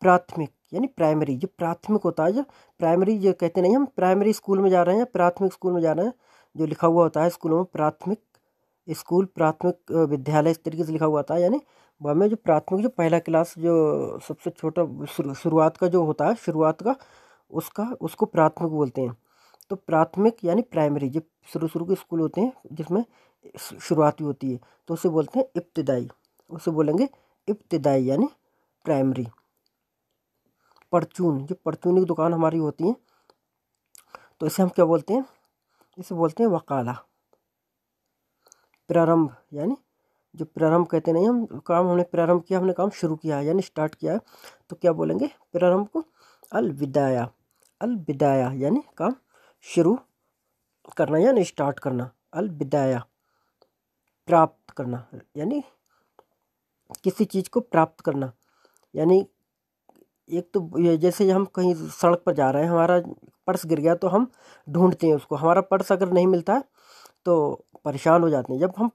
प्राथमिक यानी प्राइमरी जो प्राथमिक होता है जो प्राइमरी जो कहते नहीं हम प्राइमरी स्कूल में जा रहे हैं या प्राथमिक स्कूल में जा रहे हैं जो लिखा हुआ होता है स्कूलों में प्राथमिक स्कूल प्राथमिक विद्यालय इस तरीके से लिखा हुआ होता है यानी वह में जो प्राथमिक जो पहला क्लास जो सबसे छोटा शुरुआत का जो होता है शुरुआत का उसका उसको प्राथमिक बोलते हैं तो प्राथमिक यानी प्राइमरी जो शुरू शुरू के स्कूल होते हैं जिसमें शुरुआती होती है तो उसे बोलते हैं इब्तदाई उसे बोलेंगे इब्तदाई यानी प्राइमरी परचून ये परचून की दुकान हमारी होती है तो इसे हम क्या बोलते हैं इसे बोलते हैं वकाला प्रारंभ यानी जो प्रारंभ कहते नहीं हम काम हमने प्रारंभ किया हमने काम शुरू किया है यानी स्टार्ट किया है तो क्या बोलेंगे प्रारंभ को अलविदाया अलविदाया यानी काम शुरू करना यानी स्टार्ट करना अलविदाया प्राप्त करना यानी किसी चीज़ को प्राप्त करना यानी एक तो जैसे हम कहीं सड़क पर जा रहे हैं हमारा पर्स गिर गया तो हम ढूंढते हैं उसको हमारा पर्स अगर नहीं मिलता है तो परेशान हो जाते हैं जब हम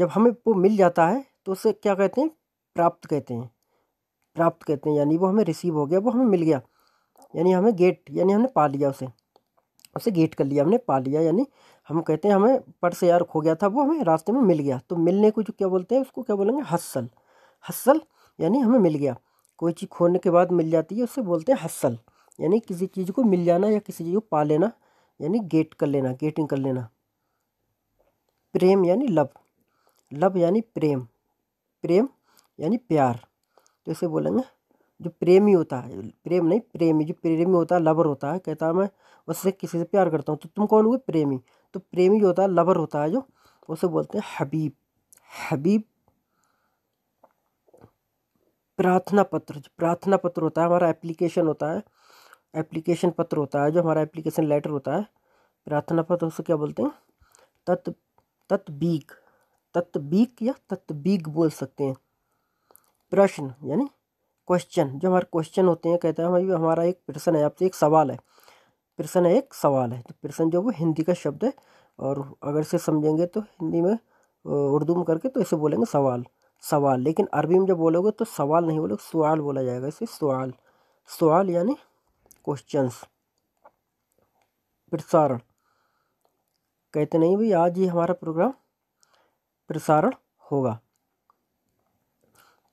जब हमें वो मिल जाता है तो उसे क्या कहते हैं प्राप्त कहते हैं प्राप्त कहते हैं यानी वो हमें रिसीव हो गया वो हमें मिल गया यानी हमें गेट यानी हमने पा लिया उसे उसे गेट कर लिया हमने पा लिया यानी हम कहते हैं हमें पर्स यार खो गया था वो हमें रास्ते में मिल गया तो मिलने को जो क्या बोलते हैं उसको क्या बोलेंगे हसल हसल यानी हमें मिल गया कोई चीज़ खोने के बाद मिल जाती है उससे बोलते हैं हसल यानी किसी चीज़ को मिल जाना या किसी चीज़ को पा लेना यानी गेट कर लेना गेटिंग कर लेना प्रेम यानी लव लव यानी प्रेम प्रेम यानी प्यार तो इसे बोलेंगे जो प्रेमी होता है प्रेम नहीं प्रेमी जो प्रेमी होता है लवर होता है कहता है मैं उससे किसी से प्यार करता हूँ तो तुम कौन हुए प्रेमी तो प्रेमी जो होता है लवर होता है जो उसे बोलते हैं हबीब हबीब प्रार्थना पत्र प्रार्थना पत्र होता है हमारा एप्लीकेशन होता है एप्लीकेशन पत्र होता है जो हमारा एप्लीकेशन लेटर होता है प्रार्थना पत्र उसको क्या बोलते हैं तत् तत्बीक तत्बीक या तत्बीक बोल सकते हैं प्रश्न यानी क्वेश्चन जो हमारे क्वेश्चन होते हैं कहते हैं भाई हमारा एक प्रश्न है आपसे एक सवाल है प्रश्न है एक सवाल है तो प्रश्न जो वो हिंदी का शब्द है और अगर से समझेंगे तो हिंदी में उर्दू में करके तो इसे बोलेंगे सवाल सवाल लेकिन अरबी में जब बोलोगे तो सवाल नहीं बोलोगे सवाल बोला जाएगा इसे सवाल सवाल यानी क्वेश्चंस प्रसारण कहते नहीं भाई आज ये हमारा प्रोग्राम प्रसारण होगा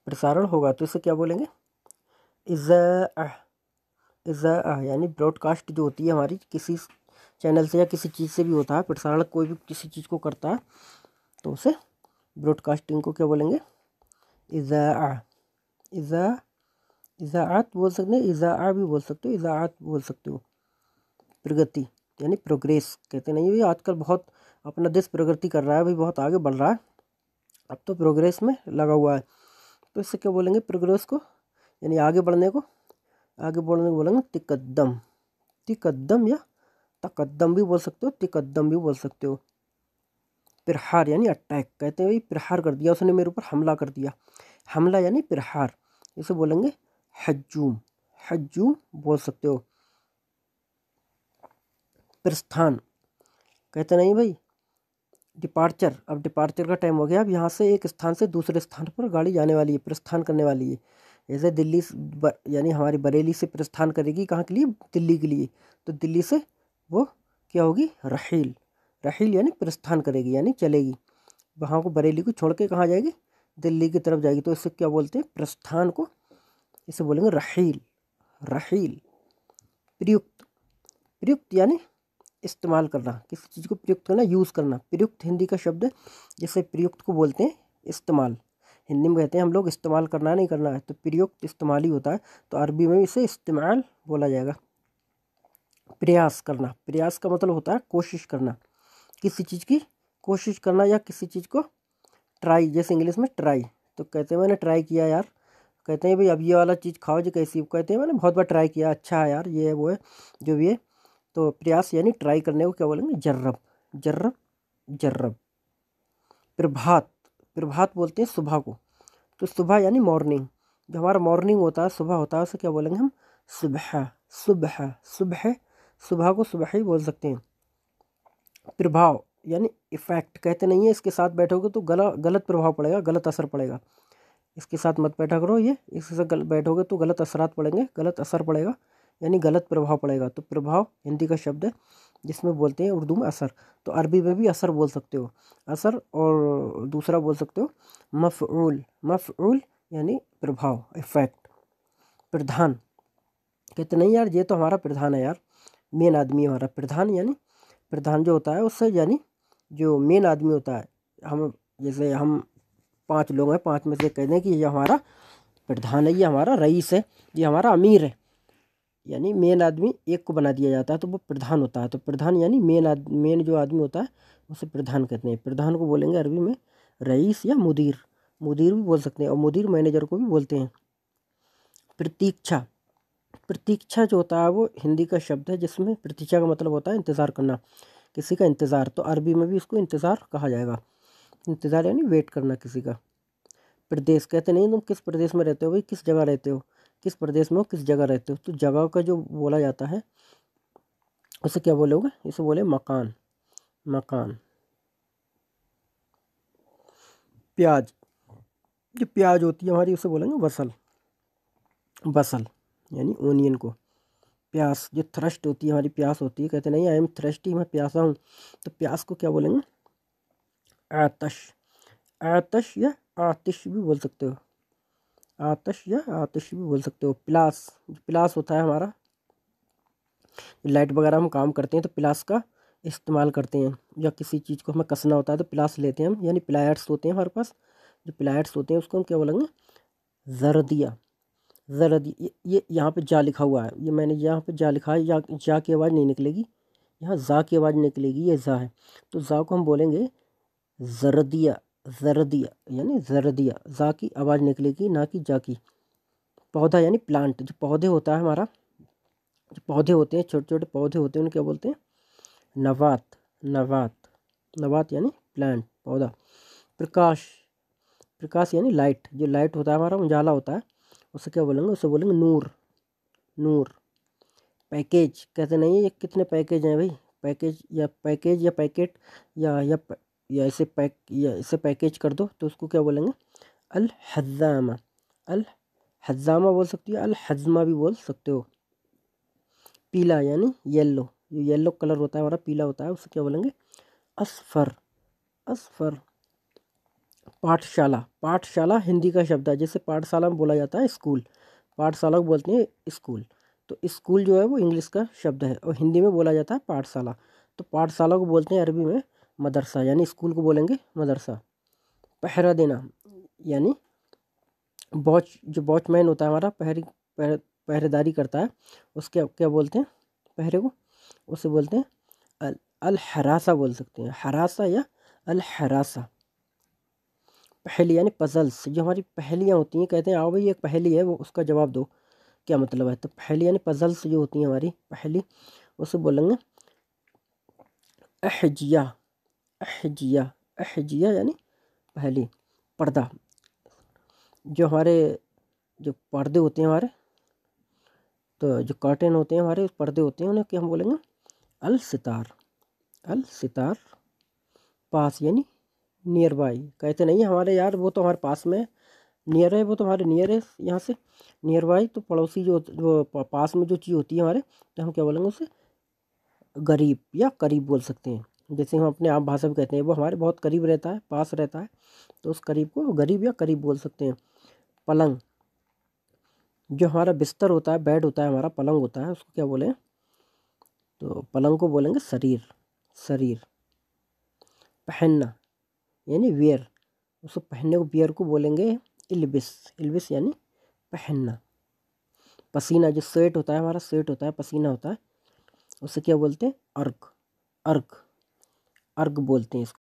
प्रसारण होगा तो इसे क्या बोलेंगे इज इज़ा यानी ब्रॉडकास्ट जो होती है हमारी किसी चैनल से या किसी चीज़ से भी होता है प्रसारण कोई भी किसी चीज़ को करता है तो उसे ब्रॉडकास्टिंग को क्या बोलेंगे इज़ाआ इज़ा इज़ाआत बोल सकते हैं इजा आ भी बोल सकते हो इज़ाआत बोल सकते हो प्रगति यानी प्रोग्रेस कहते नहीं ये आजकल बहुत अपना देश प्रगति कर रहा है अभी बहुत आगे बढ़ रहा है अब तो प्रोग्रेस में लगा हुआ है तो इससे क्या बोलेंगे प्रोग्रेस को यानी आगे बढ़ने को आगे बढ़ने को बोलेंगे तिकदम तिकदम या तकदम भी बोल सकते हो तिकदम भी बोल सकते हो प्रहार यानी अटैक कहते हैं भाई प्रहार कर दिया उसने मेरे ऊपर हमला कर दिया हमला यानी प्रहार इसे बोलेंगे हजूम हजूम बोल सकते हो प्रस्थान कहते नहीं भाई डिपार्चर अब डिपार्चर का टाइम हो गया अब यहाँ से एक स्थान से दूसरे स्थान पर गाड़ी जाने वाली है प्रस्थान करने वाली है जैसे दिल्ली यानी हमारी बरेली से प्रस्थान करेगी कहाँ के लिए दिल्ली के लिए तो दिल्ली से वो क्या होगी रहील रहील यानी प्रस्थान करेगी यानी चलेगी वहाँ को बरेली को छोड़ के कहाँ जाएगी दिल्ली की तरफ जाएगी तो इससे क्या बोलते हैं प्रस्थान को इसे बोलेंगे रहील रहील प्रयुक्त प्रयुक्त यानी इस्तेमाल करना किसी चीज़ को प्रयुक्त करना यूज़ करना प्रयुक्त हिंदी का शब्द है जैसे प्रयुक्त को बोलते हैं इस्तेमाल हिंदी में कहते हैं हम लोग इस्तेमाल करना नहीं करना है तो प्रयुक्त इस्तेमाल ही होता है तो अरबी में इसे इस्तेमाल बोला जाएगा प्रयास करना प्रयास का मतलब होता है कोशिश करना किसी चीज़ की कोशिश करना या किसी चीज़ को ट्राई जैसे इंग्लिश में ट्राई तो कहते हैं मैंने ट्राई किया यार कहते हैं भाई अब ये वाला चीज़ खाओ जो कैसी कहते हैं मैंने बहुत बार ट्राई किया अच्छा है यार ये है वो है जो भी है तो प्रयास यानी ट्राई करने को क्या बोलेंगे जर्रब जर्रब जर्रब प्रभात प्रभात बोलते हैं सुबह को तो सुबह यानी मॉर्निंग जो हमारा मॉर्निंग होता है सुबह होता है उसे क्या बोलेंगे हम सुबह सुबह सुबह सुबह को सुबह ही बोल सकते हैं प्रभाव यानी इफ़ेक्ट कहते नहीं है इसके साथ बैठोगे तो गला गलत प्रभाव पड़ेगा गलत असर पड़ेगा इसके साथ मत बैठा करो ये इसके साथ गल, बैठोगे तो गलत असरात पड़ेंगे गलत असर पड़ेगा यानी गलत प्रभाव पड़ेगा तो प्रभाव हिंदी का शब्द है जिसमें बोलते हैं उर्दू में असर तो अरबी में भी असर बोल सकते हो असर और दूसरा बोल सकते हो मफ़ूल मफ़ूल यानी प्रभाव इफ़ेक्ट प्रधान कहते नहीं यार ये तो हमारा प्रधान है यार मेन आदमी हमारा प्रधान यानी प्रधान जो होता है उससे यानी जो मेन आदमी होता है हम जैसे हम पांच लोग हैं पांच में से कह दें कि ये हमारा प्रधान है ये हमारा रईस है ये हमारा अमीर है यानी मेन आदमी एक को बना दिया जाता है तो वो प्रधान होता है तो प्रधान यानी मेन आद मेन जो आदमी होता है उसे प्रधान कहते हैं प्रधान को बोलेंगे अरबी में रईस या मुदीर मुदीर भी बोल सकते हैं और मुदीर मैनेजर को भी बोलते हैं प्रतीक्षा प्रतीक्षा जो होता है वो हिंदी का शब्द है जिसमें प्रतीक्षा का मतलब होता है इंतज़ार करना किसी का इंतज़ार तो अरबी में भी इसको इंतज़ार कहा जाएगा इंतज़ार यानी वेट करना किसी का प्रदेश कहते नहीं तुम किस प्रदेश में रहते हो भाई किस जगह रहते हो किस प्रदेश में हो किस जगह रहते हो तो जगह का जो बोला जाता है उसे क्या बोलोगे इसे बोले मकान मकान प्याज जो प्याज होती है हमारी उसे बोलेंगे वसल वसल यानी ओनियन को प्यास जो थ्रस्ट होती है हमारी प्यास होती है कहते नहीं आई एम थ्रस्टी मैं प्यासा हूँ तो प्यास को क्या बोलेंगे आतश आतश या आतिश भी बोल सकते हो आतश या आतिश भी बोल सकते हो प्लास प्लास होता है हमारा लाइट वगैरह हम काम करते हैं तो प्लास का इस्तेमाल करते हैं या किसी चीज़ को हमें कसना होता है तो प्लास लेते हैं हम यानी प्लायर्स होते हैं हमारे पास जो प्लायर्स होते हैं उसको हम क्या बोलेंगे जरदिया ज़रा ये ये यहाँ पे जा लिखा हुआ है ये मैंने यहाँ पे जा लिखा है या जा की आवाज़ नहीं निकलेगी यहाँ ज़ा की आवाज़ निकलेगी ये ज़ा है तो ज़ा को हम बोलेंगे ज़रदिया ज़रदिया यानी ज़रदिया ज़ा की आवाज़ निकलेगी ना कि जा की पौधा यानी प्लांट जो पौधे होता है हमारा जो पौधे होते हैं छोटे छोटे पौधे होते हैं उन क्या बोलते हैं नवात नवात नवात यानी प्लांट पौधा प्रकाश प्रकाश यानी लाइट जो लाइट होता है हमारा उजाला होता है उसे क्या बोलेंगे उसे बोलेंगे नूर नूर पैकेज कहते नहीं ये कितने पैकेज हैं भाई पैकेज या पैकेज या पैकेट या या या इसे पैक या इसे पैकेज कर दो तो उसको क्या बोलेंगे अल हज़ामा अल हज़ामा बोल सकती हो अल हज़मा भी बोल सकते हो पीला यानी येल्लो ये येलो कलर होता है हमारा पीला होता है उसे क्या बोलेंगे असफर असफर पाठशाला पाठशाला हिंदी का शब्द है जैसे पाठशाला में बोला जाता है स्कूल पाठशाला को बोलते हैं स्कूल तो स्कूल जो है वो इंग्लिश का शब्द है और हिंदी में बोला जाता है पाठशाला तो पाठशाला को बोलते हैं अरबी में मदरसा यानी स्कूल को बोलेंगे मदरसा पहरा देना यानी वॉच जो वॉचमैन होता है हमारा पहरी पहर, पहरेदारी करता है उसके क्या बोलते हैं पहरे को उसे बोलते हैं अल अलहरासा बोल सकते हैं हरासा या अलहरासा पहली यानी पजल्स जो हमारी पहलियाँ होती हैं कहते हैं आओ भाई एक पहली है वो उसका जवाब दो क्या मतलब है तो पहली यानी पजल्स जो होती हैं हमारी पहली उसे बोलेंगे अहजिया अहजिया अहजिया यानी पहली पर्दा जो हमारे जो पर्दे होते हैं हमारे तो जो कर्टन होते हैं हमारे पर्दे होते हैं उन्हें क्या हम बोलेंगे अल सितार अल सितार पास यानी नियर बाई कहते नहीं हमारे यार वो तो हमारे पास में नियर है वो तो हमारे नियर है यहाँ से नियर बाई तो पड़ोसी जो वो पास में जो चीज़ होती है हमारे तो हम क्या बोलेंगे उसे गरीब या करीब बोल सकते हैं जैसे हम अपने आप भाषा में कहते हैं वो हमारे बहुत करीब रहता है पास रहता है तो उस करीब को गरीब या करीब बोल सकते हैं पलंग जो हमारा बिस्तर होता है बेड होता है हमारा पलंग होता है उसको क्या बोलें तो पलंग को बोलेंगे शरीर शरीर पहनना यानी वेयर उसको पहनने को वियर को बोलेंगे इल्बिस इल्बिस यानी पहनना पसीना जो स्वेट होता है हमारा स्वेट होता है पसीना होता है उसे क्या बोलते हैं अर्क अर्क अर्क बोलते हैं इसको